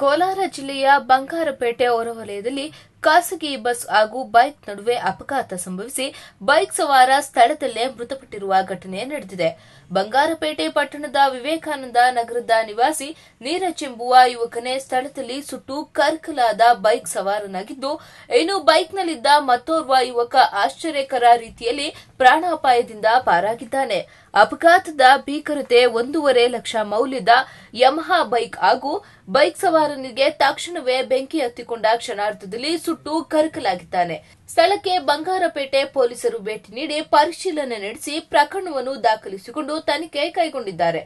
ಕೋಲಾರ ಜಿಲ್ಲೆಯ ಬಂಗಾರಪೇಟೆ ಹೊರವಲಯದಲ್ಲಿ ಖಾಸಗಿ ಬಸ್ ಹಾಗೂ ಬೈಕ್ ನಡುವೆ ಅಪಘಾತ ಸಂಭವಿಸಿ ಬೈಕ್ ಸವಾರ ಸ್ಥಳದಲ್ಲೇ ಮೃತಪಟ್ಟಿರುವ ಘಟನೆ ನಡೆದಿದೆ ಬಂಗಾರಪೇಟೆ ಪಟ್ಟಣದ ವಿವೇಕಾನಂದ ನಗರದ ನಿವಾಸಿ ನೀರಜ್ ಎಂಬುವ ಯುವಕನೇ ಸ್ಥಳದಲ್ಲಿ ಸುಟ್ಟು ಕರ್ಕಲಾದ ಬೈಕ್ ಸವಾರನಾಗಿದ್ದು ಇನ್ನು ಬೈಕ್ನಲ್ಲಿದ್ದ ಮತ್ತೋರ್ವ ಯುವಕ ಆಶ್ಚರ್ಯಕರ ರೀತಿಯಲ್ಲಿ ಪ್ರಾಣಾಪಾಯದಿಂದ ಪಾರಾಗಿದ್ದಾನೆ ಅಪಘಾತದ ಭೀಕರತೆ ಒಂದೂವರೆ ಲಕ್ಷ ಮೌಲ್ಯದ ಯಮಹಾ ಬೈಕ್ ಹಾಗೂ ಬೈಕ್ ಸವಾರನಿಗೆ ತಕ್ಷಣವೇ ಬೆಂಕಿ ಹತ್ತಿಕೊಂಡ ಕ್ಷಣಾರ್ಧದಲ್ಲಿ ಸುಟ್ಟು ಕರಕಲಾಗಿದ್ದಾನೆ ಸ್ಥಳಕ್ಕೆ ಬಂಗಾರಪೇಟೆ ಪೊಲೀಸರು ಭೇಟಿ ನೀಡಿ ಪರಿಶೀಲನೆ ನಡೆಸಿ ಪ್ರಕರಣವನ್ನು ದಾಖಲಿಸಿಕೊಂಡು ತನಿಖೆ ಕೈಗೊಂಡಿದ್ದಾರೆ